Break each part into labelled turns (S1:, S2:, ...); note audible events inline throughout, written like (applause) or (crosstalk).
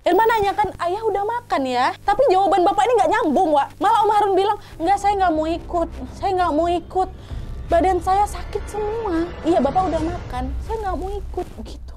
S1: Irma nanya kan, ayah udah makan ya? Tapi jawaban bapak ini nggak nyambung, Wak. Malah Om Harun bilang, nggak, saya nggak mau ikut. Saya nggak mau ikut. Badan saya sakit semua. Iya, bapak udah makan. Saya nggak mau ikut, gitu.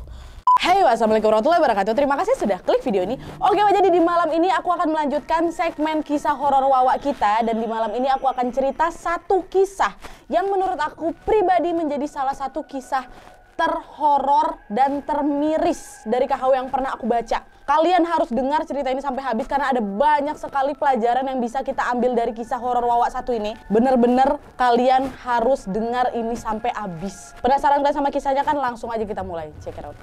S1: Hai, hey, wassalamualaikum warahmatullahi wabarakatuh. Terima kasih sudah klik video ini. Oke, Wak, jadi di malam ini aku akan melanjutkan segmen kisah horor Wawa kita dan di malam ini aku akan cerita satu kisah yang menurut aku pribadi menjadi salah satu kisah terhoror dan termiris dari KHW yang pernah aku baca. Kalian harus dengar cerita ini sampai habis karena ada banyak sekali pelajaran yang bisa kita ambil dari kisah horor Wawa satu ini. Bener-bener kalian harus dengar ini sampai habis. Penasaran kalian sama kisahnya kan langsung aja kita mulai. Check it out.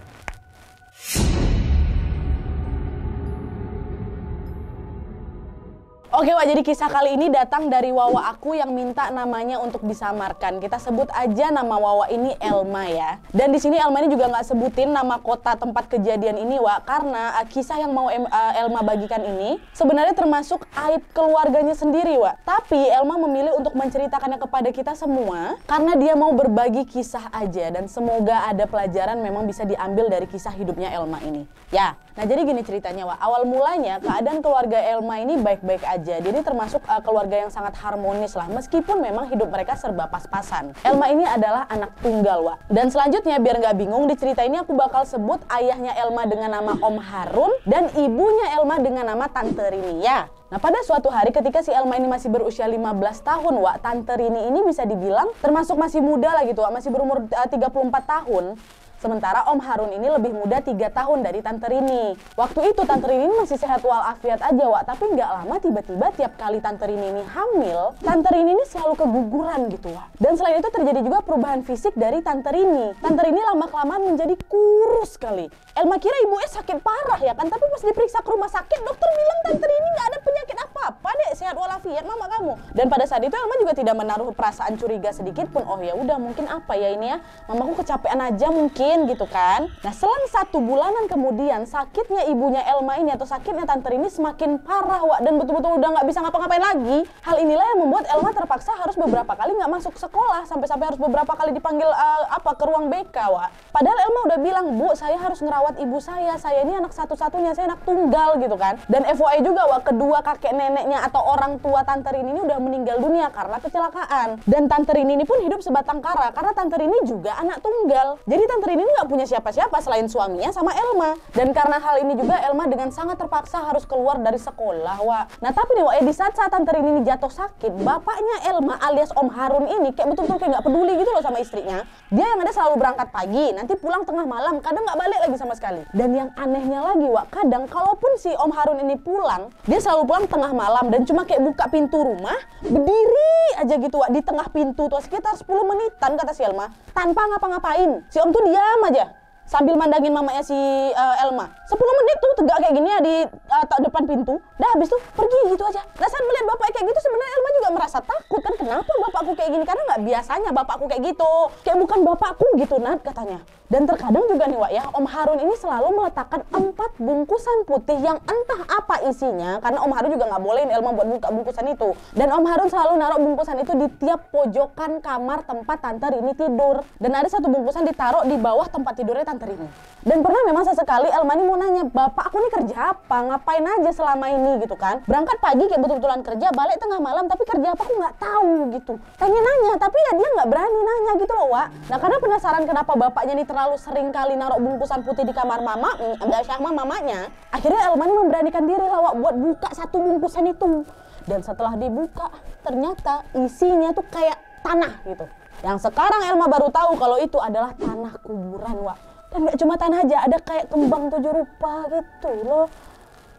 S2: Oke Wak, jadi kisah kali ini
S1: datang dari Wawa aku yang minta namanya untuk disamarkan. Kita sebut aja nama Wawa ini Elma ya. Dan di sini Elma ini juga nggak sebutin nama kota tempat kejadian ini Wak, karena uh, kisah yang mau em, uh, Elma bagikan ini sebenarnya termasuk aib keluarganya sendiri Wak. Tapi Elma memilih untuk menceritakannya kepada kita semua karena dia mau berbagi kisah aja dan semoga ada pelajaran memang bisa diambil dari kisah hidupnya Elma ini. Ya, nah jadi gini ceritanya Wak. Awal mulanya keadaan keluarga Elma ini baik-baik aja aja. Jadi termasuk uh, keluarga yang sangat harmonis lah, meskipun memang hidup mereka serba pas-pasan. Elma ini adalah anak tunggal, Wak. Dan selanjutnya biar nggak bingung di cerita ini aku bakal sebut ayahnya Elma dengan nama Om Harun dan ibunya Elma dengan nama Tante Rini ya. Nah pada suatu hari ketika si Elma ini masih berusia 15 tahun Wak, Tante Rini ini bisa dibilang termasuk masih muda lah gitu Wak, masih berumur eh, uh, 34 tahun Sementara Om Harun ini lebih muda 3 tahun dari Tante Rini. Waktu itu Tante Rini masih sehat walafiat aja, Wak. Tapi nggak lama tiba-tiba tiap kali Tante Rini ini hamil, Tante Rini ini selalu keguguran gitu, Wak. Dan selain itu terjadi juga perubahan fisik dari Tante Rini. Tante Rini lama-kelamaan menjadi kurus sekali. Elma kira ibunya sakit parah ya kan, tapi pas diperiksa ke rumah sakit, dokter bilang Tante Rini nggak ada penyakit apa apa-apa deh sehat walafiat mama kamu dan pada saat itu Elma juga tidak menaruh perasaan curiga sedikit pun oh ya udah mungkin apa ya ini ya mamaku kecapean aja mungkin gitu kan nah selang satu bulanan kemudian sakitnya ibunya Elma ini atau sakitnya tante ini semakin parah wak dan betul-betul udah nggak bisa ngapa-ngapain lagi hal inilah yang membuat Elma terpaksa harus beberapa kali nggak masuk sekolah sampai-sampai harus beberapa kali dipanggil uh, apa ke ruang BK wak padahal Elma udah bilang bu saya harus ngerawat ibu saya saya ini anak satu-satunya saya anak tunggal gitu kan dan FYI juga wak kedua kakek nenek neneknya atau orang tua tante Rini ini udah meninggal dunia karena kecelakaan. Dan tante Rini ini pun hidup sebatang kara karena tante Rini juga anak tunggal. Jadi tante Rini ini gak punya siapa-siapa selain suaminya sama Elma. Dan karena hal ini juga Elma dengan sangat terpaksa harus keluar dari sekolah, Wak. Nah tapi nih Wak, ya di saat saat tante Rini ini jatuh sakit, bapaknya Elma alias Om Harun ini kayak betul-betul kayak nggak peduli gitu loh sama istrinya. Dia yang ada selalu berangkat pagi, nanti pulang tengah malam, kadang gak balik lagi sama sekali. Dan yang anehnya lagi, Wak, kadang kalaupun si Om Harun ini pulang, dia selalu pulang tengah malam malam dan cuma kayak buka pintu rumah berdiri aja gitu Wak di tengah pintu tuh sekitar 10 menitan kata si Elma tanpa ngapa-ngapain si Om tuh diam aja sambil mandangin mamanya si uh, Elma. 10 menit tuh tegak kayak gini ya di uh, depan pintu. Dah habis tuh pergi gitu aja. Nah saat melihat bapak kayak gitu sebenarnya Elma juga merasa takut kan kenapa bapakku kayak gini karena nggak biasanya bapakku kayak gitu. Kayak bukan bapakku gitu Nat katanya. Dan terkadang juga nih Wak ya, Om Harun ini selalu meletakkan empat bungkusan putih yang entah apa isinya, karena Om Harun juga nggak bolehin Elma buat buka bungkusan itu. Dan Om Harun selalu naruh bungkusan itu di tiap pojokan kamar tempat Tante Rini tidur. Dan ada satu bungkusan ditaruh di bawah tempat tidurnya Tante Rini. Dan pernah memang sesekali Elma ini mau nanya, Bapak aku ini kerja apa? Ngapain aja selama ini gitu kan? Berangkat pagi kayak betul-betulan kerja, balik tengah malam, tapi kerja apa aku nggak tahu gitu. Pengen nanya, tapi ya dia nggak berani nanya gitu loh Wak. Nah karena penasaran kenapa Bapaknya ini terlalu sering kali naruh bungkusan putih di kamar mama, mm, Syahma mamanya, akhirnya Elmani memberanikan diri wak, buat buka satu bungkusan itu. Dan setelah dibuka, ternyata isinya tuh kayak tanah gitu. Yang sekarang Elma baru tahu kalau itu adalah tanah kuburan, Wak. Dan gak cuma tanah aja, ada kayak kembang tujuh rupa gitu loh.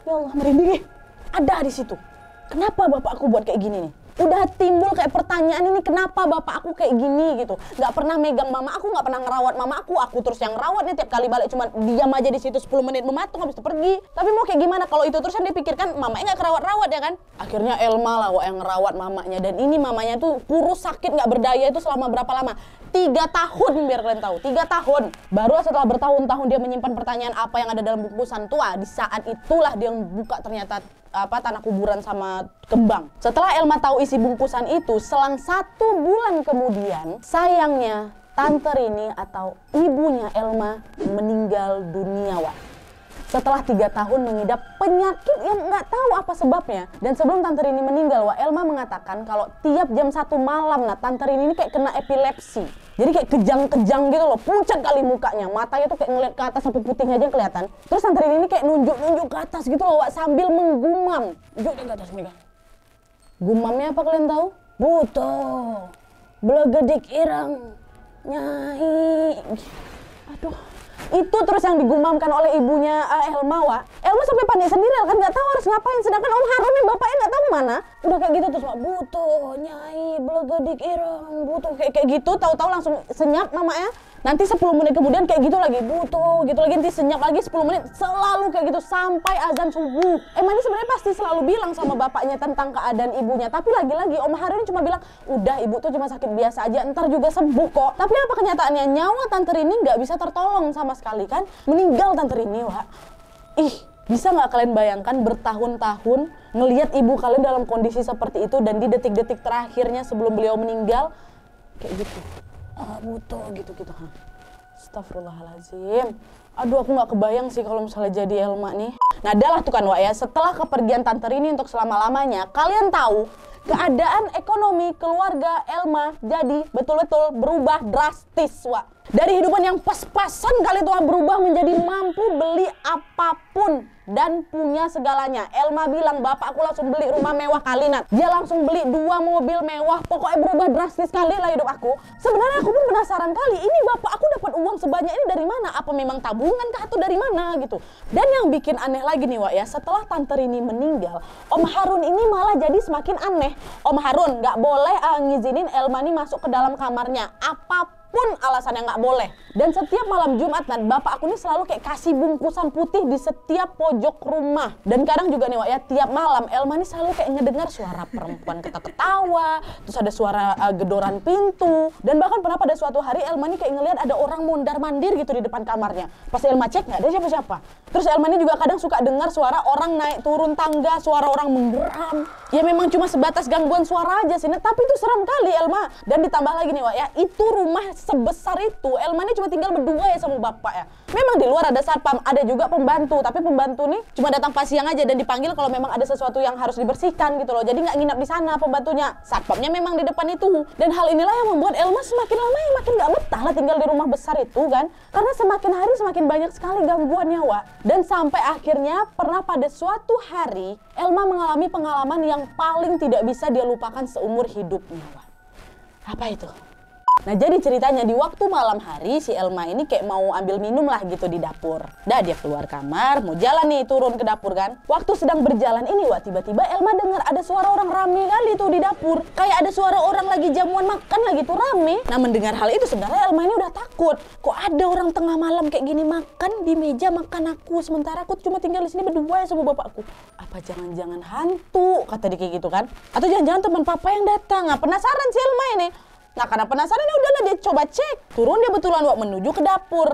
S1: Ya Allah, merinding. Ada di situ. Kenapa bapakku buat kayak gini nih? udah timbul kayak pertanyaan ini kenapa bapak aku kayak gini gitu nggak pernah megang mama aku nggak pernah ngerawat mama aku aku terus yang rawat nih tiap kali balik cuma diam aja di situ 10 menit mematung habis itu pergi tapi mau kayak gimana kalau itu terus yang dipikirkan mama nggak kerawat-rawat ya kan akhirnya Elma lah yang ngerawat mamanya dan ini mamanya tuh kurus sakit nggak berdaya itu selama berapa lama tiga tahun biar kalian tahu tiga tahun baru setelah bertahun-tahun dia menyimpan pertanyaan apa yang ada dalam bungkusan tua di saat itulah dia membuka ternyata apa tanah kuburan sama kembang. Setelah Elma tahu isi bungkusan itu, selang satu bulan kemudian, sayangnya tante Rini atau ibunya Elma meninggal dunia, Wak. Setelah tiga tahun mengidap penyakit yang nggak tahu apa sebabnya. Dan sebelum Tante Rini meninggal, Wak Elma mengatakan kalau tiap jam satu malam, nah Tante Rini ini kayak kena epilepsi jadi kayak kejang-kejang gitu loh, pucat kali mukanya. Matanya tuh kayak ngeliat ke atas sampai putihnya aja kelihatan. Terus santri ini kayak nunjuk-nunjuk ke atas gitu loh, Wak, sambil menggumam. Nunjuk ke atas mereka. Gumamnya apa kalian tahu? Buto. belagedik irang. Nyai. Aduh itu terus yang digumamkan oleh ibunya uh, Elma Elma sampai panik sendiri kan nggak tahu harus ngapain sedangkan Om Harun yang bapaknya nggak tahu mana udah kayak gitu terus butuh nyai blegedik ireng butuh kayak kayak gitu tahu-tahu langsung senyap mamanya nanti 10 menit kemudian kayak gitu lagi butuh gitu lagi nanti senyap lagi 10 menit selalu kayak gitu sampai azan subuh emang eh, ini sebenarnya pasti selalu bilang sama bapaknya tentang keadaan ibunya tapi lagi-lagi Om Harun cuma bilang udah ibu tuh cuma sakit biasa aja ntar juga sembuh kok tapi apa kenyataannya nyawa Tante Rini nggak bisa tertolong sama sekali kan meninggal Tante Rini Wak ih bisa nggak kalian bayangkan bertahun-tahun ngelihat ibu kalian dalam kondisi seperti itu dan di detik-detik terakhirnya sebelum beliau meninggal kayak gitu uh, ah, butuh gitu-gitu kan. Astagfirullahaladzim. Aduh aku nggak kebayang sih kalau misalnya jadi Elma nih. Nah adalah tuh kan Wak ya, setelah kepergian Tante Rini untuk selama-lamanya, kalian tahu keadaan ekonomi keluarga Elma jadi betul-betul berubah drastis, Wak. Dari hidupan yang pas-pasan kali itu berubah menjadi mampu beli apapun dan punya segalanya. Elma bilang, bapak aku langsung beli rumah mewah kalinat. Dia langsung beli dua mobil mewah. Pokoknya berubah drastis kali lah hidup aku. Sebenarnya aku pun penasaran kali, ini bapak aku dapat uang sebanyak ini dari mana? Apa memang tabungan kah atau dari mana gitu? Dan yang bikin aneh lagi nih Wak ya, setelah Tante Rini meninggal, Om Harun ini malah jadi semakin aneh. Om Harun nggak boleh uh, ngizinin Elmani masuk ke dalam kamarnya Apa apapun alasan yang nggak boleh. Dan setiap malam Jumat dan bapak aku ini selalu kayak kasih bungkusan putih di setiap pojok rumah. Dan kadang juga nih Wak ya, tiap malam Elma ini selalu kayak ngedengar suara perempuan ketawa-ketawa, terus ada suara uh, gedoran pintu. Dan bahkan pernah pada suatu hari Elma ini kayak ngelihat ada orang mondar-mandir gitu di depan kamarnya. Pas Elma cek nggak ada siapa-siapa. Terus Elma ini juga kadang suka dengar suara orang naik turun tangga, suara orang menggeram. Ya memang cuma sebatas gangguan suara aja sih, tapi itu serem kali Elma. Dan ditambah lagi nih Wak ya, itu rumah sebesar itu Elma ini cuma tinggal berdua ya sama bapak ya memang di luar ada satpam ada juga pembantu tapi pembantu nih cuma datang pas siang aja dan dipanggil kalau memang ada sesuatu yang harus dibersihkan gitu loh jadi nggak nginap di sana pembantunya satpamnya memang di depan itu dan hal inilah yang membuat Elma semakin lama ya makin nggak betah lah tinggal di rumah besar itu kan karena semakin hari semakin banyak sekali gangguan nyawa dan sampai akhirnya pernah pada suatu hari Elma mengalami pengalaman yang paling tidak bisa dia lupakan seumur hidupnya apa itu Nah jadi ceritanya di waktu malam hari si Elma ini kayak mau ambil minum lah gitu di dapur. Dah dia keluar kamar, mau jalan nih turun ke dapur kan. Waktu sedang berjalan ini wah tiba-tiba Elma dengar ada suara orang rame kali tuh di dapur. Kayak ada suara orang lagi jamuan makan lagi tuh rame. Nah mendengar hal itu sebenarnya Elma ini udah takut. Kok ada orang tengah malam kayak gini makan di meja makan aku sementara aku cuma tinggal di sini berdua ya sama bapakku. Apa jangan-jangan hantu kata dia kayak gitu kan? Atau jangan-jangan teman papa yang datang? Nah, penasaran si Elma ini. Nah karena penasaran ya udahlah dia coba cek. Turun dia betulan waktu menuju ke dapur.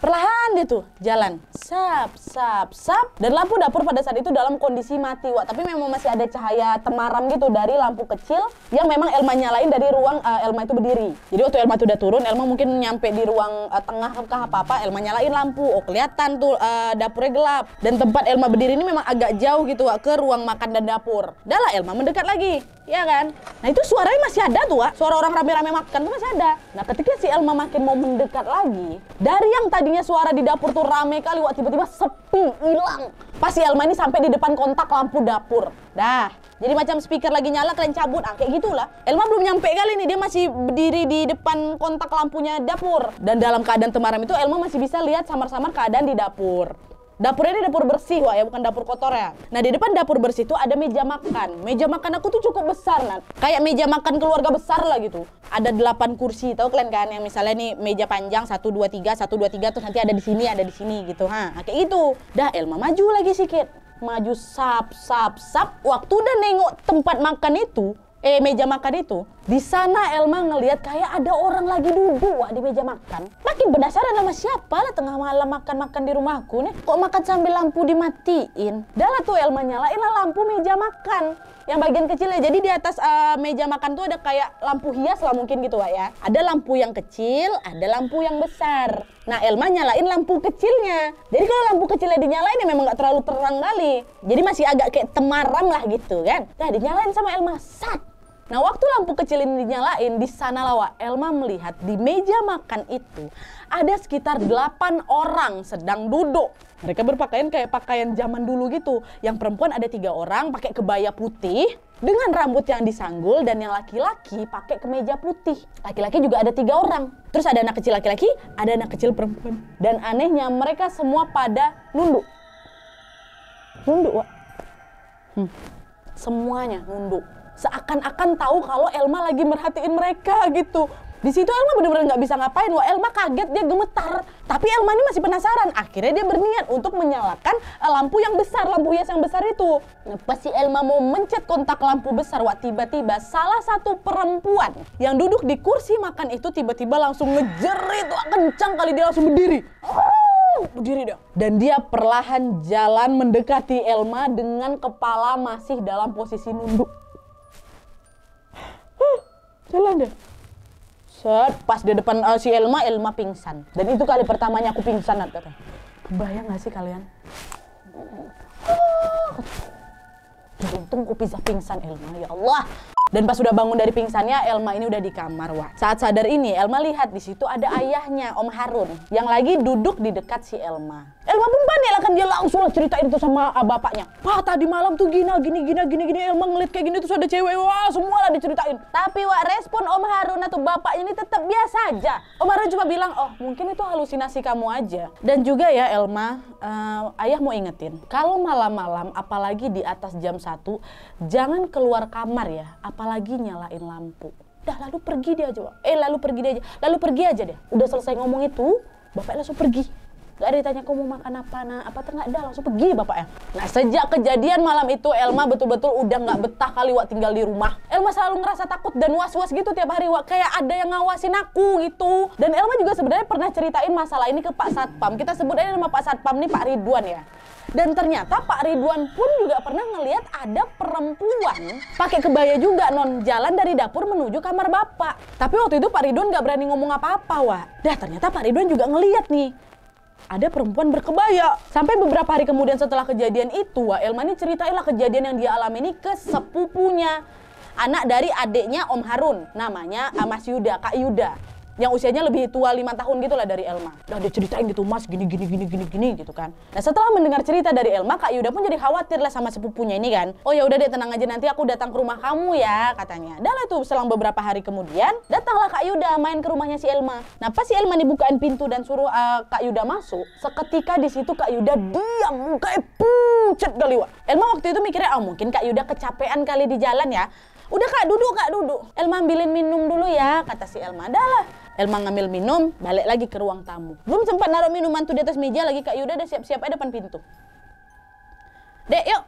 S1: Perlahan dia tuh jalan, sap, sap, sap. Dan lampu dapur pada saat itu dalam kondisi mati, Wak. Tapi memang masih ada cahaya temaram gitu dari lampu kecil yang memang Elma nyalain dari ruang uh, Elma itu berdiri. Jadi waktu Elma itu udah turun, Elma mungkin nyampe di ruang uh, tengah kah apa-apa, Elma nyalain lampu. Oh kelihatan tuh uh, dapurnya gelap. Dan tempat Elma berdiri ini memang agak jauh gitu, Wak, ke ruang makan dan dapur. Dahlah Elma mendekat lagi ya kan? Nah itu suaranya masih ada tuh, Wak. Suara orang rame-rame makan tuh masih ada. Nah ketika si Elma makin mau mendekat lagi, dari yang tadinya suara di dapur tuh rame kali, Wak, tiba-tiba sepi, hilang. Pas si Elma ini sampai di depan kontak lampu dapur. Dah, jadi macam speaker lagi nyala, kalian cabut. Ah, kayak gitulah. Elma belum nyampe kali ini, dia masih berdiri di depan kontak lampunya dapur. Dan dalam keadaan temaram itu, Elma masih bisa lihat samar-samar keadaan di dapur. Dapur ini dapur bersih wah ya bukan dapur kotor ya. Nah di depan dapur bersih itu ada meja makan. Meja makan aku tuh cukup besar nah Kayak meja makan keluarga besar lah gitu. Ada delapan kursi tau kalian kan yang misalnya nih meja panjang satu dua tiga satu dua tiga terus nanti ada di sini ada di sini gitu. Ha nah, kayak gitu. Dah Elma maju lagi sedikit. Maju sap sap sap. Waktu udah nengok tempat makan itu eh meja makan itu di sana Elma ngelihat kayak ada orang lagi duduk wah di meja makan. Makin penasaran sama siapa lah tengah malam makan-makan di rumahku nih. Kok makan sambil lampu dimatiin? Dalam tuh Elma nyalain lah lampu meja makan. Yang bagian kecilnya. Jadi di atas uh, meja makan tuh ada kayak lampu hias lah mungkin gitu Wak ya. Ada lampu yang kecil, ada lampu yang besar. Nah Elma nyalain lampu kecilnya. Jadi kalau lampu kecilnya dinyalain ya memang nggak terlalu terang kali. Jadi masih agak kayak temaram lah gitu kan. Nah dinyalain sama Elma. Sat! Nah, waktu lampu kecil ini dinyalain, di sana lawa Elma melihat di meja makan itu ada sekitar 8 orang sedang duduk. Mereka berpakaian kayak pakaian zaman dulu gitu. Yang perempuan ada tiga orang pakai kebaya putih dengan rambut yang disanggul dan yang laki-laki pakai kemeja putih. Laki-laki juga ada tiga orang. Terus ada anak kecil laki-laki, ada anak kecil perempuan. Dan anehnya mereka semua pada nunduk. Nunduk, Wak. Hmm. Semuanya nunduk seakan-akan tahu kalau Elma lagi merhatiin mereka gitu di situ Elma benar-benar nggak bisa ngapain wah Elma kaget dia gemetar tapi Elma ini masih penasaran akhirnya dia berniat untuk menyalakan eh, lampu yang besar lampu hias yang besar itu pas si Elma mau mencet kontak lampu besar wah tiba-tiba salah satu perempuan yang duduk di kursi makan itu tiba-tiba langsung ngejerit wah kencang kali dia langsung berdiri berdiri dong. Dan dia perlahan jalan mendekati Elma dengan kepala masih dalam posisi nunduk jalan deh set pas di depan uh, si Elma Elma pingsan dan itu kali pertamanya aku pingsan nanti bayang gak sih kalian untung aku bisa pingsan Elma ya Allah dan pas sudah bangun dari pingsannya Elma ini udah di kamar wah saat sadar ini Elma lihat di situ ada ayahnya Om Harun yang lagi duduk di dekat si Elma Elma pun panik lah kan dia langsung lah ceritain itu sama ah, bapaknya. Pak tadi malam tuh Gina gini gina gini gini Elma ngeliat kayak gini tuh ada cewek wah semua lah diceritain. Tapi wak respon Om Harun atau bapak ini tetap biasa aja. Om Harun cuma bilang oh mungkin itu halusinasi kamu aja. Dan juga ya Elma, uh, ayah mau ingetin kalau malam-malam apalagi di atas jam satu jangan keluar kamar ya, apalagi nyalain lampu. Dah lalu pergi dia aja, wak. eh lalu pergi dia aja, lalu pergi aja deh. Udah selesai ngomong itu, bapak langsung pergi Gak ada ditanya kamu mau makan apa nak, apa tuh ada langsung pergi bapak ya Nah sejak kejadian malam itu Elma betul-betul udah nggak betah kali Wak tinggal di rumah. Elma selalu ngerasa takut dan was-was gitu tiap hari Wak kayak ada yang ngawasin aku gitu. Dan Elma juga sebenarnya pernah ceritain masalah ini ke Pak Satpam. Kita sebut aja nama Pak Satpam nih Pak Ridwan ya. Dan ternyata Pak Ridwan pun juga pernah ngelihat ada perempuan pakai kebaya juga non jalan dari dapur menuju kamar bapak. Tapi waktu itu Pak Ridwan gak berani ngomong apa-apa, wa Dah ternyata Pak Ridwan juga ngeliat nih ada perempuan berkebaya. Sampai beberapa hari kemudian setelah kejadian itu, Elmani ceritainlah kejadian yang dia alami ini ke sepupunya. Anak dari adiknya Om Harun, namanya eh, Mas Yuda, Kak Yuda yang usianya lebih tua lima tahun gitulah dari Elma. Nah dia ceritain gitu, Mas gini gini gini gini gini gitu kan. Nah setelah mendengar cerita dari Elma, Kak Yuda pun jadi khawatir lah sama sepupunya ini kan. Oh ya udah deh tenang aja nanti aku datang ke rumah kamu ya katanya. Dah lah itu selang beberapa hari kemudian datanglah Kak Yuda main ke rumahnya si Elma. Nah pas si Elma dibukain pintu dan suruh uh, Kak Yuda masuk, seketika di situ Kak Yuda diam muka pucet kali wa. Elma waktu itu mikirnya oh mungkin Kak Yuda kecapean kali di jalan ya. Udah kak duduk kak duduk. Elma ambilin minum dulu ya kata si Elma. Dah lah Elma ngambil minum, balik lagi ke ruang tamu. Belum sempat naruh minuman tuh di atas meja lagi Kak Yuda udah siap-siap aja depan pintu. Dek, yuk.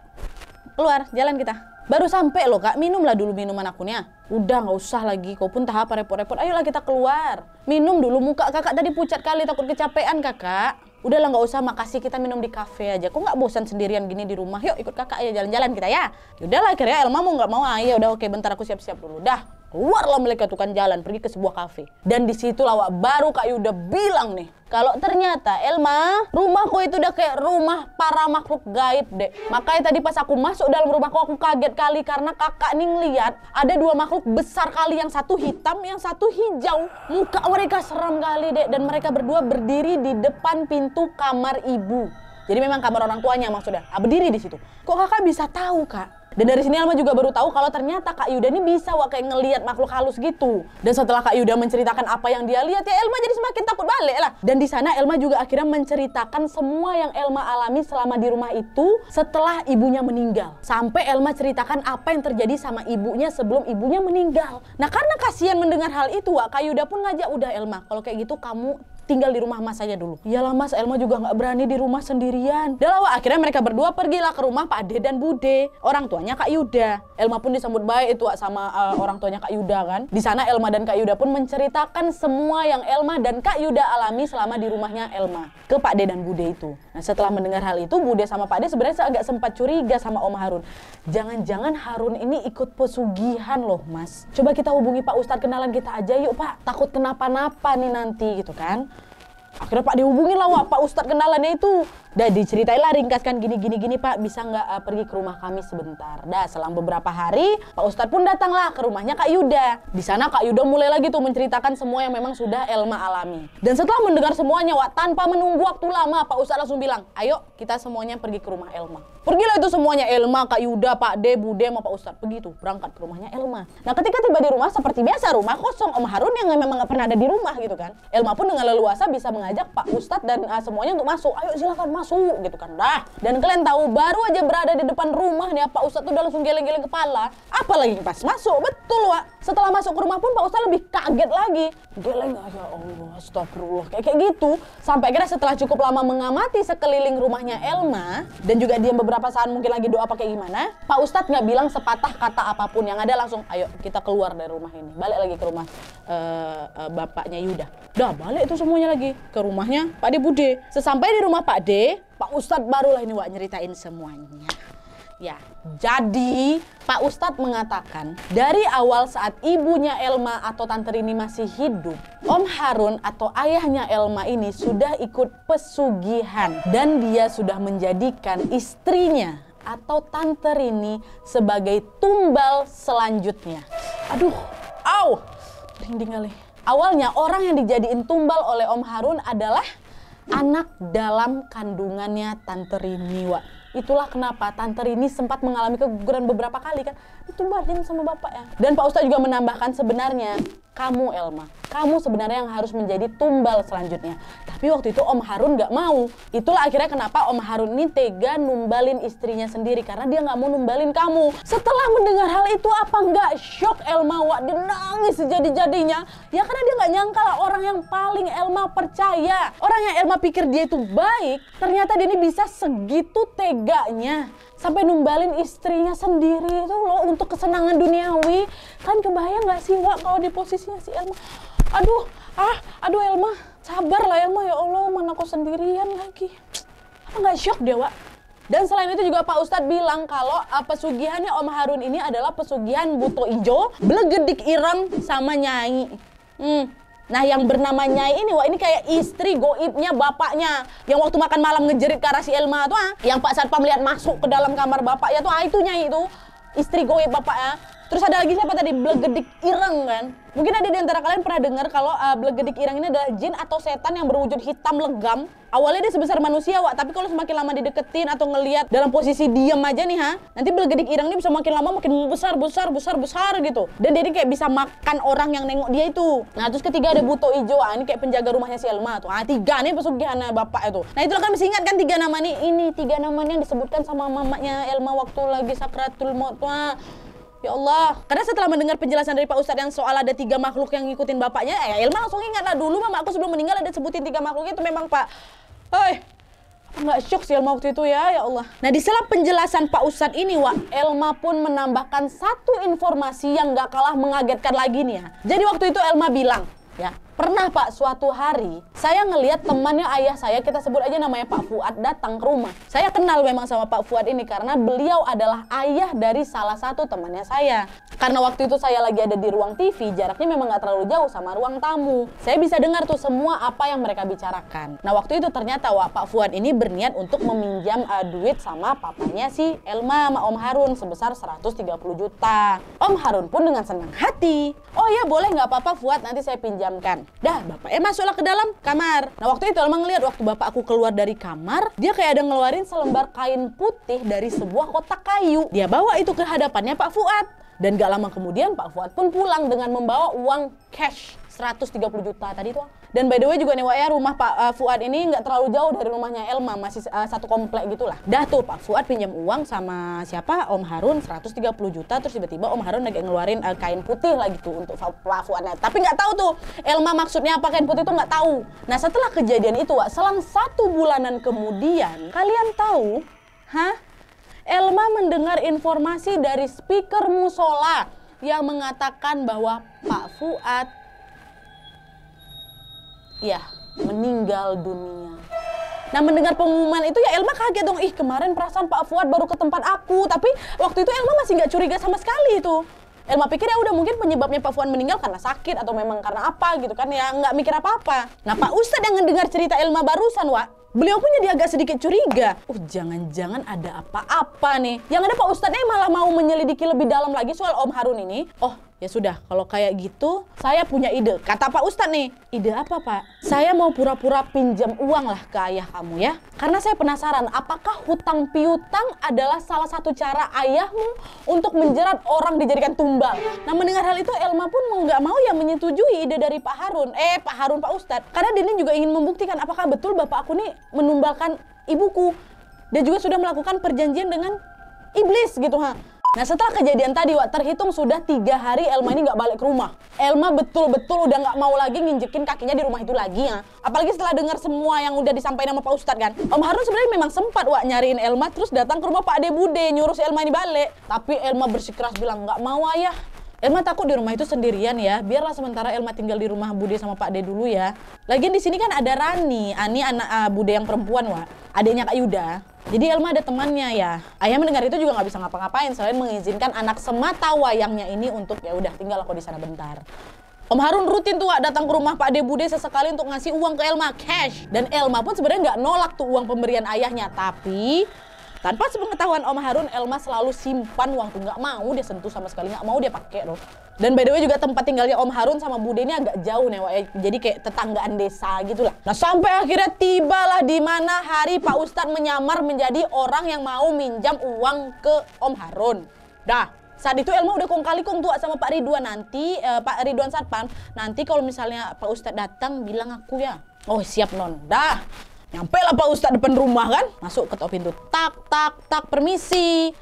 S1: Keluar, jalan kita. Baru sampai loh kak, minumlah dulu minuman akunya. Udah nggak usah lagi, kau pun tahap repot-repot. Ayolah kita keluar. Minum dulu, muka kakak tadi pucat kali, takut kecapean kakak. Udahlah nggak usah, makasih kita minum di kafe aja. Kok nggak bosan sendirian gini di rumah? Yuk ikut kakak ya jalan-jalan kita ya. Udahlah akhirnya Elma mau nggak mau, ah, ya udah oke bentar aku siap-siap dulu. Dah, keluarlah mereka tukan jalan pergi ke sebuah kafe. Dan di situ lawak baru Kak Yuda bilang nih, kalau ternyata Elma, rumahku itu udah kayak rumah para makhluk gaib deh. Makanya tadi pas aku masuk dalam rumahku aku kaget kali karena kakak nih ngeliat ada dua makhluk besar kali yang satu hitam yang satu hijau. Muka mereka seram kali deh dan mereka berdua berdiri di depan pintu kamar ibu. Jadi memang kamar orang tuanya maksudnya. Ah, berdiri di situ. Kok kakak bisa tahu kak? Dan dari sini Alma juga baru tahu kalau ternyata Kak Yuda ini bisa wah kayak ngelihat makhluk halus gitu. Dan setelah Kak Yuda menceritakan apa yang dia lihat ya Elma jadi semakin takut balik lah. Dan di sana Elma juga akhirnya menceritakan semua yang Elma alami selama di rumah itu setelah ibunya meninggal. Sampai Elma ceritakan apa yang terjadi sama ibunya sebelum ibunya meninggal. Nah karena kasihan mendengar hal itu wah Kak Yuda pun ngajak udah Elma kalau kayak gitu kamu tinggal di rumah mas aja dulu. Iyalah mas, Elma juga nggak berani di rumah sendirian. Dahlah akhirnya mereka berdua pergilah ke rumah Pak Ade dan Bude. Orang tuanya Kak Yuda. Elma pun disambut baik itu sama uh, orang tuanya Kak Yuda kan. Di sana Elma dan Kak Yuda pun menceritakan semua yang Elma dan Kak Yuda alami selama di rumahnya Elma ke Pak Ade dan Bude itu. Nah setelah mendengar hal itu, Bude sama Pak Ade sebenarnya agak sempat curiga sama Om Harun. Jangan-jangan Harun ini ikut pesugihan loh mas. Coba kita hubungi Pak Ustadz kenalan kita aja yuk Pak. Takut kenapa-napa nih nanti gitu kan akhirnya Pak dihubungin lah Pak Ustadz kenalannya itu Dah diceritain lah ringkaskan gini gini gini Pak bisa nggak uh, pergi ke rumah kami sebentar. Dah selang beberapa hari Pak Ustadz pun datanglah ke rumahnya Kak Yuda. Di sana Kak Yuda mulai lagi tuh menceritakan semua yang memang sudah Elma alami. Dan setelah mendengar semuanya wah tanpa menunggu waktu lama Pak Ustadz langsung bilang, "Ayo kita semuanya pergi ke rumah Elma." Pergilah itu semuanya Elma, Kak Yuda, Pak De, Bude, sama Pak Ustadz begitu berangkat ke rumahnya Elma. Nah ketika tiba di rumah seperti biasa rumah kosong Om Harun yang memang nggak pernah ada di rumah gitu kan. Elma pun dengan leluasa bisa mengajak Pak Ustadz dan uh, semuanya untuk masuk. Ayo silakan masuk palsu gitu kan dah. Dan kalian tahu baru aja berada di depan rumah nih Pak Ustadz tuh udah langsung geleng-geleng kepala. Apalagi pas masuk, betul Wak. Setelah masuk ke rumah pun Pak Ustadz lebih kaget lagi. Geleng ya Allah, astagfirullah. Kayak, kayak gitu. Sampai kira setelah cukup lama mengamati sekeliling rumahnya Elma dan juga dia beberapa saat mungkin lagi doa pakai gimana, Pak Ustadz nggak bilang sepatah kata apapun yang ada langsung ayo kita keluar dari rumah ini. Balik lagi ke rumah uh, uh, bapaknya Yuda. Dah balik itu semuanya lagi ke rumahnya Pak De Bude. Sesampai di rumah Pak De, Ustadz barulah ini Wak nyeritain semuanya. Ya, jadi Pak Ustadz mengatakan dari awal saat ibunya Elma atau Tante Rini masih hidup, Om Harun atau ayahnya Elma ini sudah ikut pesugihan dan dia sudah menjadikan istrinya atau Tante Rini sebagai tumbal selanjutnya. Aduh, aw, merinding kali. Awalnya orang yang dijadiin tumbal oleh Om Harun adalah anak dalam kandungannya Tante Riniwa. Itulah kenapa Tante Rini sempat mengalami keguguran beberapa kali kan itu batin sama bapak ya. Dan Pak Ustadz juga menambahkan sebenarnya kamu Elma, kamu sebenarnya yang harus menjadi tumbal selanjutnya. Tapi waktu itu Om Harun nggak mau. Itulah akhirnya kenapa Om Harun ini tega numbalin istrinya sendiri karena dia nggak mau numbalin kamu. Setelah mendengar hal itu apa nggak shock Elma Wak dia nangis sejadi-jadinya. Ya karena dia nggak nyangka lah orang yang paling Elma percaya, orang yang Elma pikir dia itu baik, ternyata dia ini bisa segitu teganya sampai numbalin istrinya sendiri itu loh untuk kesenangan duniawi kan kebayang nggak sih wa kalau di posisinya si Elma aduh ah aduh Elma sabar lah Elma ya Allah mana kau sendirian lagi apa nggak shock dia Wak dan selain itu juga Pak Ustadz bilang kalau uh, pesugihannya Om Harun ini adalah pesugihan buto ijo, blegedik Irang sama nyai. Hmm, Nah yang bernama Nyai ini, wah ini kayak istri goibnya bapaknya. Yang waktu makan malam ngejerit ke arah si Elma tuh, ah. yang Pak Sarpa melihat masuk ke dalam kamar bapaknya tuh, ah itu Nyai itu. Istri goib bapaknya. Terus ada lagi siapa tadi? Blegedik ireng kan? Mungkin ada di antara kalian pernah dengar kalau uh, eh, blegedik ireng ini adalah jin atau setan yang berwujud hitam legam. Awalnya dia sebesar manusia, Wak, tapi kalau semakin lama dideketin atau ngelihat dalam posisi diam aja nih, ha, nanti blegedik ireng ini bisa makin lama makin besar, besar, besar, besar gitu. Dan jadi kayak bisa makan orang yang nengok dia itu. Nah, terus ketiga ada buto ijo, ah, ini kayak penjaga rumahnya si Elma tuh. Ah, tiga nih pesugihan bapak itu. Nah, itulah kan masih ingat kan tiga nama nih. Ini tiga namanya yang disebutkan sama mamanya Elma waktu lagi sakratul maut. Wah, Ya Allah, karena setelah mendengar penjelasan dari Pak Ustadz yang soal ada tiga makhluk yang ngikutin bapaknya, eh Ilma langsung ingat lah dulu mama aku sebelum meninggal ada sebutin tiga makhluk itu memang Pak. Hei, nggak syok sih Elma waktu itu ya, ya Allah. Nah di sela penjelasan Pak Ustadz ini, Wak, Elma pun menambahkan satu informasi yang nggak kalah mengagetkan lagi nih ya. Jadi waktu itu Elma bilang, ya, Pernah Pak suatu hari saya ngelihat temannya ayah saya kita sebut aja namanya Pak Fuad datang ke rumah. Saya kenal memang sama Pak Fuad ini karena beliau adalah ayah dari salah satu temannya saya. Karena waktu itu saya lagi ada di ruang TV, jaraknya memang nggak terlalu jauh sama ruang tamu. Saya bisa dengar tuh semua apa yang mereka bicarakan. Nah waktu itu ternyata wah, Pak Fuad ini berniat untuk meminjam uh, duit sama papanya si Elma sama Om Harun sebesar 130 juta. Om Harun pun dengan senang hati, oh ya boleh nggak apa-apa Fuad nanti saya pinjamkan. Dah, bapaknya masuklah ke dalam kamar. Nah, waktu itu emang ngeliat waktu bapak aku keluar dari kamar, dia kayak ada ngeluarin selembar kain putih dari sebuah kotak kayu. Dia bawa itu ke hadapannya Pak Fuad. Dan gak lama kemudian Pak Fuad pun pulang dengan membawa uang cash 130 juta tadi tuh. Dan by the way juga nih Wak ya rumah Pak uh, Fuad ini nggak terlalu jauh dari rumahnya Elma, masih uh, satu komplek gitulah. Dah tuh Pak Fuad pinjam uang sama siapa? Om Harun 130 juta terus tiba-tiba Om Harun lagi ngeluarin uh, kain putih lah gitu untuk Pak Fuadnya. Tapi nggak tahu tuh Elma maksudnya apa kain putih itu nggak tahu. Nah setelah kejadian itu Wak, selang satu bulanan kemudian kalian tahu, hah? Elma mendengar informasi dari speaker musola yang mengatakan bahwa Pak Fuad Iya, meninggal dunia. Nah mendengar pengumuman itu ya Elma kaget dong. Ih kemarin perasaan Pak Fuad baru ke tempat aku. Tapi waktu itu Elma masih nggak curiga sama sekali itu. Elma pikir ya udah mungkin penyebabnya Pak Fuad meninggal karena sakit atau memang karena apa gitu kan. Ya nggak mikir apa-apa. Nah Pak Ustadz yang mendengar cerita Elma barusan, Wak. Beliau punya dia agak sedikit curiga. Uh, jangan-jangan ada apa-apa nih. Yang ada Pak Ustadznya malah mau menyelidiki lebih dalam lagi soal Om Harun ini. Oh, ya sudah. Kalau kayak gitu, saya punya ide. Kata Pak Ustadz nih. Ide apa, Pak? Saya mau pura-pura pinjam uang lah ke ayah kamu ya. Karena saya penasaran, apakah hutang piutang adalah salah satu cara ayahmu untuk menjerat orang dijadikan tumbal? Nah, mendengar hal itu, Elma pun mau nggak mau yang menyetujui ide dari Pak Harun. Eh, Pak Harun, Pak Ustadz. Karena Dini juga ingin membuktikan apakah betul bapak aku nih menumbalkan ibuku dan juga sudah melakukan perjanjian dengan iblis gitu ha. Nah setelah kejadian tadi Wak, terhitung sudah tiga hari Elma ini nggak balik ke rumah. Elma betul-betul udah nggak mau lagi nginjekin kakinya di rumah itu lagi ya. Apalagi setelah dengar semua yang udah disampaikan sama Pak Ustadz kan. Om Harun sebenarnya memang sempat Wak nyariin Elma terus datang ke rumah Pak Ade Bude nyuruh si Elma ini balik. Tapi Elma bersikeras bilang nggak mau ayah, Elma takut di rumah itu sendirian ya. Biarlah sementara Elma tinggal di rumah Bude sama Pak De dulu ya. Lagian di sini kan ada Rani. Ani anak uh, Bude yang perempuan, Wak. Adiknya Kak Yuda. Jadi Elma ada temannya ya. Ayah mendengar itu juga nggak bisa ngapa-ngapain selain mengizinkan anak semata wayangnya ini untuk ya udah tinggal aku di sana bentar. Om Harun rutin tuh datang ke rumah Pak De Bude sesekali untuk ngasih uang ke Elma cash dan Elma pun sebenarnya nggak nolak tuh uang pemberian ayahnya tapi tanpa sepengetahuan Om Harun, Elma selalu simpan uang tuh. Nggak mau dia sentuh sama sekali, nggak mau dia pakai loh. Dan by the way juga tempat tinggalnya Om Harun sama Bude ini agak jauh nih, Wak. Ya. Jadi kayak tetanggaan desa gitu lah. Nah sampai akhirnya tibalah di mana hari Pak Ustadz menyamar menjadi orang yang mau minjam uang ke Om Harun. Dah, saat itu Elma udah kong kali kong tua sama Pak Ridwan nanti eh, Pak Ridwan Satpam nanti kalau misalnya Pak Ustadz datang bilang aku ya oh siap non dah Nyampe lah Pak Ustadz depan rumah kan. Masuk ketok pintu. Tak, tak, tak, permisi.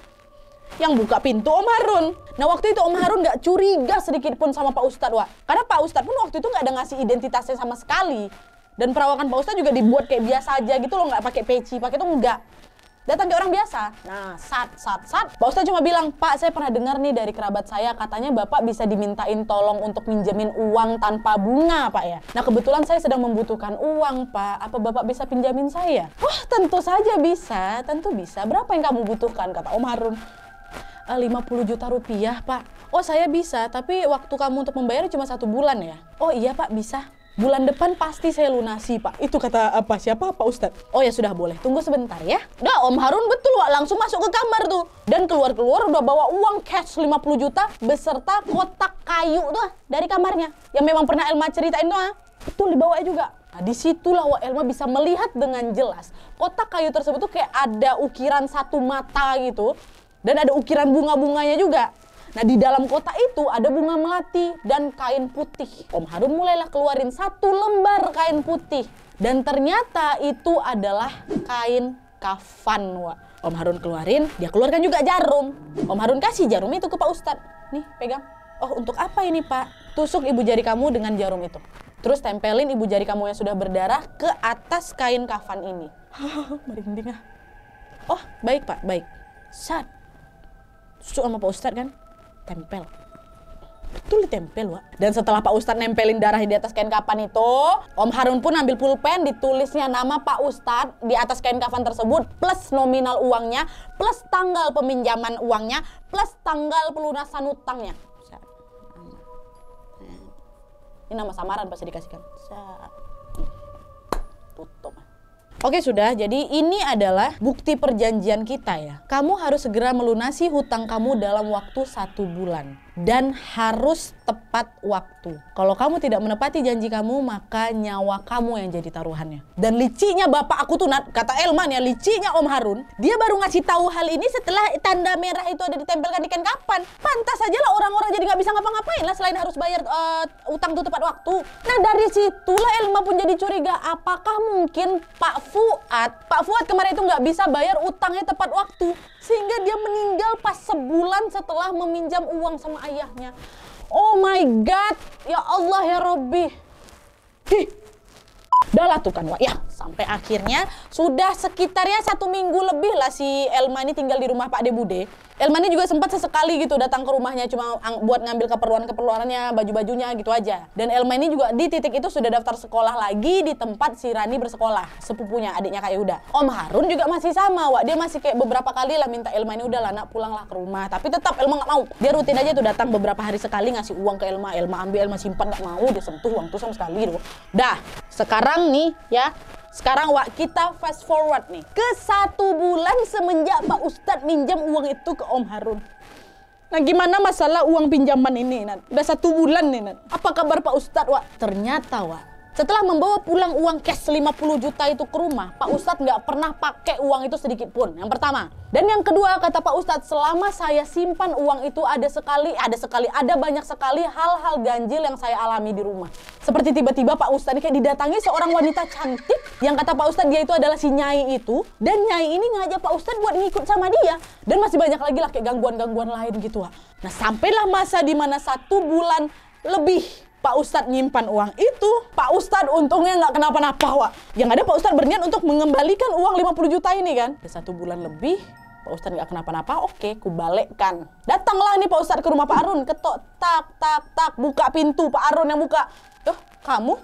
S1: Yang buka pintu Om Harun. Nah waktu itu Om Harun gak curiga sedikit pun sama Pak Ustadz Wah. Karena Pak Ustadz pun waktu itu gak ada ngasih identitasnya sama sekali. Dan perawakan Pak Ustadz juga dibuat kayak biasa aja gitu loh. Gak pakai peci, pakai itu enggak datang ke orang biasa. Nah, sat, sat, sat. Pak Ustadz cuma bilang, Pak, saya pernah dengar nih dari kerabat saya, katanya Bapak bisa dimintain tolong untuk minjemin uang tanpa bunga, Pak ya. Nah, kebetulan saya sedang membutuhkan uang, Pak. Apa Bapak bisa pinjamin saya? Wah, tentu saja bisa, tentu bisa. Berapa yang kamu butuhkan, kata Om Harun. 50 eh, juta rupiah, Pak. Oh, saya bisa, tapi waktu kamu untuk membayar cuma satu bulan ya? Oh iya, Pak, bisa bulan depan pasti saya lunasi pak itu kata apa eh, siapa pak ustadz oh ya sudah boleh tunggu sebentar ya dah om Harun betul wak langsung masuk ke kamar tuh dan keluar keluar udah bawa uang cash 50 juta beserta kotak kayu tuh dari kamarnya yang memang pernah Elma ceritain tuh itu ah. dibawa juga Nah, disitulah Wak Elma bisa melihat dengan jelas kotak kayu tersebut tuh kayak ada ukiran satu mata gitu dan ada ukiran bunga-bunganya juga. Nah di dalam kota itu ada bunga melati dan kain putih. Om Harun mulailah keluarin satu lembar kain putih. Dan ternyata itu adalah kain kafan, Wak. Om Harun keluarin, dia keluarkan juga jarum. Om Harun kasih jarum itu ke Pak Ustadz. Nih, pegang. Oh, untuk apa ini, Pak? Tusuk ibu jari kamu dengan jarum itu. Terus tempelin ibu jari kamu yang sudah berdarah ke atas kain kafan ini. (laughs) Merinding ah. Oh, baik, Pak, baik. Sat. Tusuk sama Pak Ustadz kan? tempel betul ditempel Wak. Dan setelah Pak Ustadz nempelin darah di atas kain kafan itu, Om Harun pun ambil pulpen, ditulisnya nama Pak Ustadz di atas kain kafan tersebut, plus nominal uangnya, plus tanggal peminjaman uangnya, plus tanggal pelunasan utangnya. Ini nama samaran pasti dikasihkan. Oke sudah, jadi ini adalah bukti perjanjian kita ya. Kamu harus segera melunasi hutang kamu dalam waktu satu bulan. Dan harus tepat waktu. Kalau kamu tidak menepati janji kamu, maka nyawa kamu yang jadi taruhannya. Dan licinya bapak aku tuh, kata Elman ya, licinya Om Harun, dia baru ngasih tahu hal ini setelah tanda merah itu ada ditempelkan di kain kapan. Pantas aja lah orang-orang jadi nggak bisa ngapa-ngapain lah selain harus bayar uh, utang tuh tepat waktu. Nah dari situlah Elma pun jadi curiga, apakah mungkin Pak Fuad, Pak Fuad kemarin itu nggak bisa bayar utangnya tepat waktu. Sehingga dia meninggal pas sebulan setelah meminjam uang sama ayahnya. Oh my God. Ya Allah ya Robbi. Hih. Udahlah tuh kan Wak. Ya, sampai akhirnya sudah sekitarnya satu minggu lebih lah si Elma ini tinggal di rumah Pak Debude. Elmani juga sempat sesekali gitu datang ke rumahnya cuma buat ngambil keperluan-keperluannya, baju-bajunya gitu aja. Dan Elmani juga di titik itu sudah daftar sekolah lagi di tempat si Rani bersekolah, sepupunya adiknya Kak Yuda. Om Harun juga masih sama, Wak. Dia masih kayak beberapa kali lah minta Elmani udah lah nak pulang lah ke rumah, tapi tetap Elma nggak mau. Dia rutin aja tuh datang beberapa hari sekali ngasih uang ke Elma, Elma ambil, Elma simpan nggak mau, dia sentuh uang tuh sama sekali loh. Dah, sekarang nih ya sekarang Wak, kita fast forward nih ke satu bulan semenjak Pak Ustadz minjam uang itu ke Om Harun. Nah gimana masalah uang pinjaman ini Nat? Udah satu bulan nih Nat. Apa kabar Pak Ustadz Wak? Ternyata Wak, setelah membawa pulang uang cash 50 juta itu ke rumah, Pak Ustadz nggak pernah pakai uang itu sedikit pun. Yang pertama. Dan yang kedua, kata Pak Ustadz, selama saya simpan uang itu ada sekali, ada sekali, ada banyak sekali hal-hal ganjil yang saya alami di rumah. Seperti tiba-tiba Pak Ustadz kayak didatangi seorang wanita cantik yang kata Pak Ustadz dia itu adalah si Nyai itu. Dan Nyai ini ngajak Pak Ustadz buat ngikut sama dia. Dan masih banyak lagi lah kayak gangguan-gangguan lain gitu. Nah sampailah masa di mana satu bulan lebih Pak Ustadz nyimpan uang itu, Pak Ustadz untungnya nggak kenapa-napa, Wak. Yang ada Pak Ustadz berniat untuk mengembalikan uang 50 juta ini kan. Di satu bulan lebih, Pak Ustadz nggak kenapa-napa, oke, kubalikkan Datanglah nih Pak Ustadz ke rumah Pak Arun, ketok, tak, tak, tak, buka pintu, Pak Arun yang buka. Tuh, kamu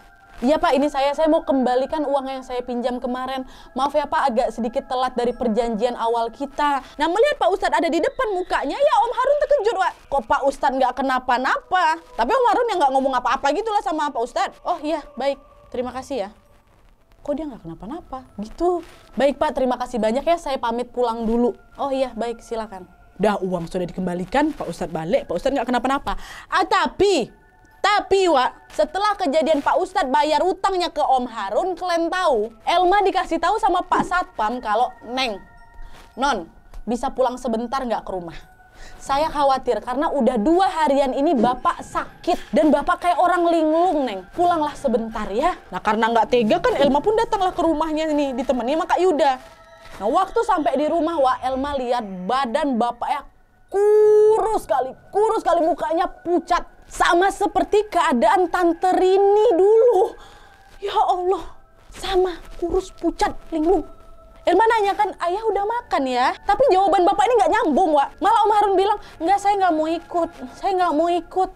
S1: Iya Pak, ini saya. Saya mau kembalikan uang yang saya pinjam kemarin. Maaf ya Pak, agak sedikit telat dari perjanjian awal kita. Nah melihat Pak Ustadz ada di depan mukanya, ya Om Harun terkejut. Pak. kok Pak Ustadz nggak kenapa-napa? Tapi Om Harun yang nggak ngomong apa-apa gitulah sama Pak Ustadz. Oh iya, baik. Terima kasih ya. Kok dia nggak kenapa-napa? Gitu. Baik Pak, terima kasih banyak ya. Saya pamit pulang dulu. Oh iya, baik. Silakan. Dah uang sudah dikembalikan, Pak Ustadz balik, Pak Ustadz nggak kenapa-napa. Ah tapi tapi Wak, setelah kejadian Pak Ustadz bayar utangnya ke Om Harun, kalian tahu, Elma dikasih tahu sama Pak Satpam kalau Neng, Non, bisa pulang sebentar nggak ke rumah? Saya khawatir karena udah dua harian ini bapak sakit dan bapak kayak orang linglung neng. Pulanglah sebentar ya. Nah karena nggak tega kan Elma pun datanglah ke rumahnya nih ditemani sama Kak Yuda. Nah waktu sampai di rumah Wak Elma lihat badan bapak ya kurus kali, kurus kali mukanya pucat. Sama seperti keadaan Tante Rini dulu. Ya Allah, sama kurus pucat linglung. Irma nanya kan, ayah udah makan ya? Tapi jawaban bapak ini nggak nyambung, Wak. Malah Om Harun bilang, nggak, saya nggak mau ikut. Saya nggak mau ikut.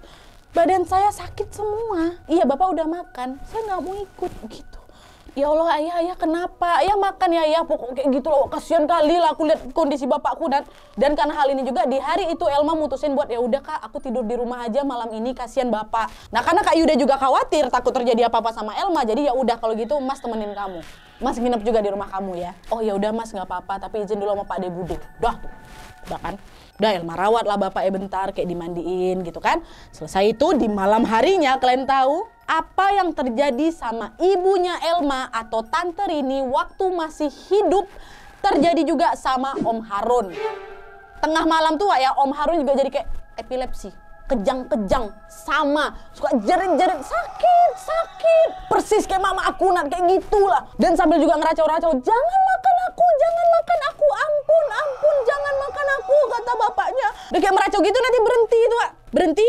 S1: Badan saya sakit semua. Iya, bapak udah makan. Saya nggak mau ikut, gitu ya Allah ayah ayah kenapa ayah makan ya ayah pokok kayak gitu loh kasihan kali lah aku lihat kondisi bapakku dan dan karena hal ini juga di hari itu Elma mutusin buat ya udah kak aku tidur di rumah aja malam ini kasihan bapak nah karena kak Yuda juga khawatir takut terjadi apa apa sama Elma jadi ya udah kalau gitu Mas temenin kamu Mas nginep juga di rumah kamu ya oh ya udah Mas nggak apa-apa tapi izin dulu sama Pak De Bude dah bahkan udah Elma rawat lah bapaknya bentar kayak dimandiin gitu kan selesai itu di malam harinya kalian tahu apa yang terjadi sama ibunya Elma atau tante Rini waktu masih hidup terjadi juga sama Om Harun tengah malam tuh ya Om Harun juga jadi kayak epilepsi kejang-kejang sama suka jerit-jerit sakit sakit persis kayak mama aku nanti kayak gitulah dan sambil juga ngeracau-racau jangan makan aku jangan makan aku ampun ampun jangan makan aku kata bapaknya udah kayak meracau gitu nanti berhenti itu berhenti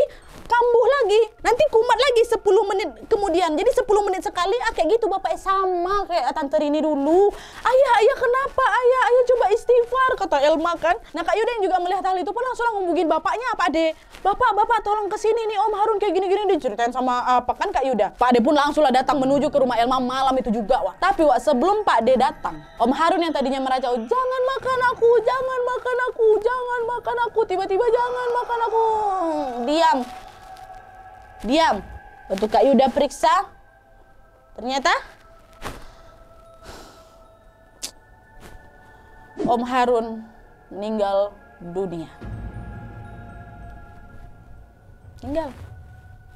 S1: kambuh lagi. Nanti kumat lagi 10 menit kemudian. Jadi 10 menit sekali ah kayak gitu Bapak eh, sama kayak Tante Rini dulu. Ayah, ayah kenapa? Ayah, ayah coba istighfar kata Elma kan. Nah Kak Yuda yang juga melihat hal itu pun langsung ngubungin bapaknya Pak Ade. Bapak, bapak tolong ke sini nih Om Harun kayak gini-gini diceritain sama apa ah, kan Kak Yuda. Pak Ade pun langsung lah datang menuju ke rumah Elma malam itu juga wah. Tapi wah sebelum Pak Ade datang, Om Harun yang tadinya meracau, "Jangan makan aku, jangan makan aku, jangan makan aku." Tiba-tiba jangan makan aku. Diam. Diam. Waktu Kak Yuda periksa, ternyata Om Harun meninggal dunia. Tinggal.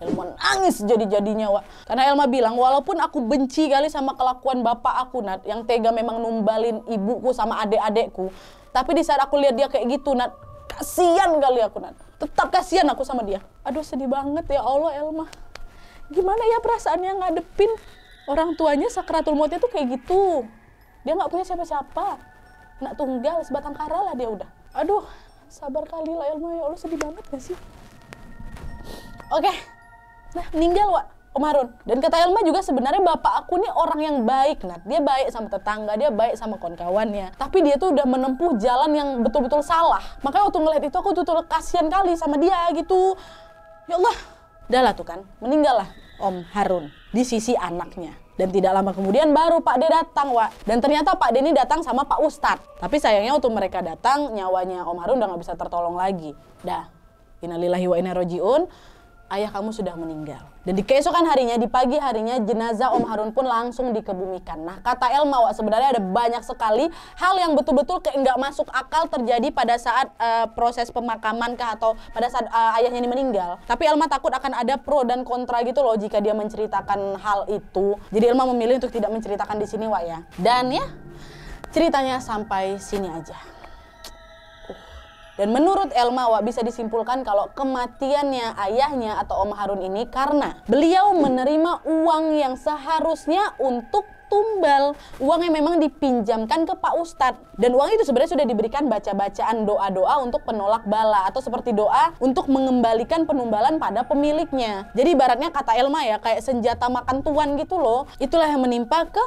S1: Elma nangis jadi-jadinya, Wak. Karena Elma bilang, walaupun aku benci kali sama kelakuan bapak aku, Nat, yang tega memang numbalin ibuku sama adik-adikku, tapi di saat aku lihat dia kayak gitu, Nat, kasihan kali aku Nan. Tetap kasihan aku sama dia. Aduh sedih banget ya Allah Elma. Gimana ya perasaannya ngadepin orang tuanya sakratul mautnya tuh kayak gitu. Dia nggak punya siapa-siapa. Nak tunggal sebatang kara lah dia udah. Aduh sabar kali lah Elma ya Allah sedih banget gak sih? Oke. Okay. Nah meninggal Wak. Om Harun. Dan kata Elma juga sebenarnya bapak aku nih orang yang baik, Nat. Dia baik sama tetangga, dia baik sama kawan-kawannya. Tapi dia tuh udah menempuh jalan yang betul-betul salah. Makanya waktu ngeliat itu aku tuh, kasihan kali sama dia gitu. Ya Allah. Udah lah tuh kan, meninggal lah Om Harun di sisi anaknya. Dan tidak lama kemudian baru Pak De datang, Wak. Dan ternyata Pak De ini datang sama Pak Ustad Tapi sayangnya waktu mereka datang, nyawanya Om Harun udah nggak bisa tertolong lagi. Dah, inalillahi wa inna roji'un ayah kamu sudah meninggal. Dan di keesokan harinya, di pagi harinya, jenazah Om Harun pun langsung dikebumikan. Nah, kata Elma, sebenarnya ada banyak sekali hal yang betul-betul nggak masuk akal terjadi pada saat uh, proses pemakaman kah atau pada saat uh, ayahnya ini meninggal. Tapi Elma takut akan ada pro dan kontra gitu loh jika dia menceritakan hal itu. Jadi Elma memilih untuk tidak menceritakan di sini, Wak ya. Dan ya, ceritanya sampai sini aja. Dan menurut Elma, Wak bisa disimpulkan kalau kematiannya ayahnya atau Om Harun ini karena beliau menerima uang yang seharusnya untuk tumbal uang yang memang dipinjamkan ke Pak Ustadz dan uang itu sebenarnya sudah diberikan baca-bacaan doa-doa untuk penolak bala atau seperti doa untuk mengembalikan penumbalan pada pemiliknya jadi baratnya kata Elma ya kayak senjata makan tuan gitu loh itulah yang menimpa ke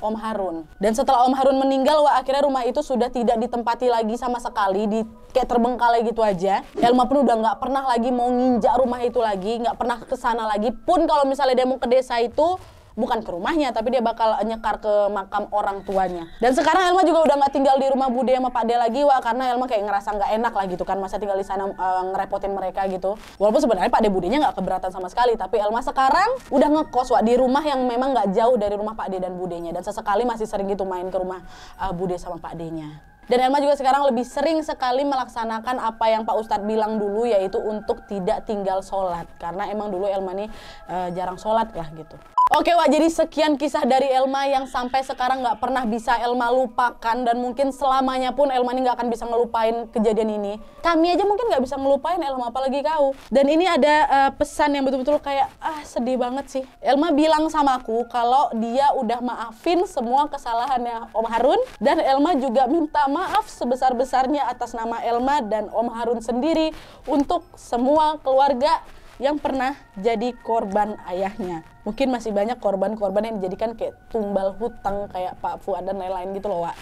S1: Om Harun. Dan setelah Om Harun meninggal, wah akhirnya rumah itu sudah tidak ditempati lagi sama sekali, di kayak terbengkalai gitu aja. Elma pun udah nggak pernah lagi mau nginjak rumah itu lagi, nggak pernah ke sana lagi. Pun kalau misalnya dia mau ke desa itu, bukan ke rumahnya tapi dia bakal nyekar ke makam orang tuanya dan sekarang Elma juga udah nggak tinggal di rumah Bude sama Pak De lagi wah karena Elma kayak ngerasa nggak enak lah gitu kan masa tinggal di sana uh, ngerepotin mereka gitu walaupun sebenarnya Pak De Budenya nggak keberatan sama sekali tapi Elma sekarang udah ngekos wah di rumah yang memang nggak jauh dari rumah Pak De dan Budenya dan sesekali masih sering gitu main ke rumah uh, Bude sama Pak D-nya dan Elma juga sekarang lebih sering sekali melaksanakan apa yang Pak Ustadz bilang dulu yaitu untuk tidak tinggal sholat karena emang dulu Elma ini e, eh, jarang sholat lah gitu. Oke Wak, jadi sekian kisah dari Elma yang sampai sekarang nggak pernah bisa Elma lupakan dan mungkin selamanya pun Elma ini nggak akan bisa ngelupain kejadian ini. Kami aja mungkin nggak bisa ngelupain Elma, apalagi kau. Dan ini ada uh, pesan yang betul-betul kayak ah sedih banget sih. Elma bilang sama aku kalau dia udah maafin semua kesalahannya Om Harun dan Elma juga minta maaf sebesar-besarnya atas nama Elma dan Om Harun sendiri untuk semua keluarga yang pernah jadi korban ayahnya. Mungkin masih banyak korban-korban yang dijadikan kayak tumbal hutang kayak Pak Fuad dan lain-lain gitu loh, Wak.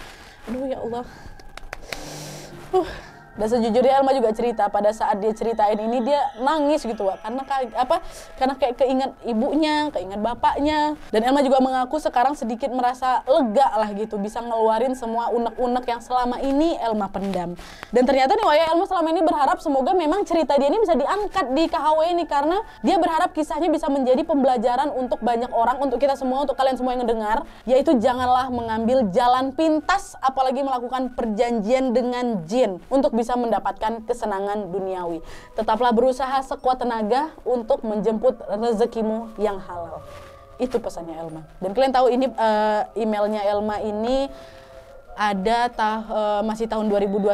S1: Aduh ya Allah. Uh dan sejujurnya Elma juga cerita pada saat dia ceritain ini dia nangis gitu Wak. karena apa karena kayak keingat ibunya keinget bapaknya dan Elma juga mengaku sekarang sedikit merasa lega lah gitu bisa ngeluarin semua unek-unek yang selama ini Elma pendam dan ternyata nih Waya Elma selama ini berharap semoga memang cerita dia ini bisa diangkat di KHW ini karena dia berharap kisahnya bisa menjadi pembelajaran untuk banyak orang untuk kita semua untuk kalian semua yang dengar yaitu janganlah mengambil jalan pintas apalagi melakukan perjanjian dengan jin untuk bisa bisa mendapatkan kesenangan duniawi. Tetaplah berusaha sekuat tenaga untuk menjemput rezekimu yang halal. Itu pesannya Elma. Dan kalian tahu ini uh, emailnya Elma ini ada tah, uh, masih tahun 2021,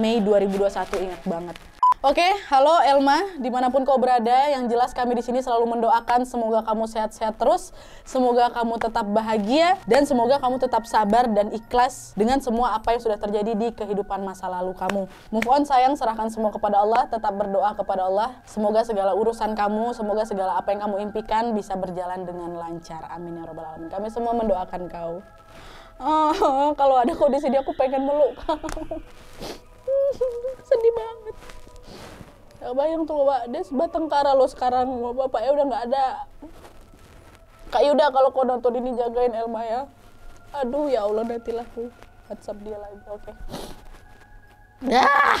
S1: Mei 2021 ingat banget. Oke, halo Elma, dimanapun kau berada, yang jelas kami di sini selalu mendoakan semoga kamu sehat-sehat terus, semoga kamu tetap bahagia, dan semoga kamu tetap sabar dan ikhlas dengan semua apa yang sudah terjadi di kehidupan masa lalu kamu. Move on sayang, serahkan semua kepada Allah, tetap berdoa kepada Allah, semoga segala urusan kamu, semoga segala apa yang kamu impikan bisa berjalan dengan lancar. Amin ya robbal alamin. Kami semua mendoakan kau. Oh, (laughs) kalau ada kau di sini aku pengen meluk kamu. (laughs) sedih banget. Gak bayang tuh bapak, dia sebatang kara lo sekarang, bapak ya udah nggak ada. Kak udah kalau kau nonton ini jagain Elma ya. Aduh ya Allah nanti lah WhatsApp dia lagi, oke. Okay. Ya. Ah!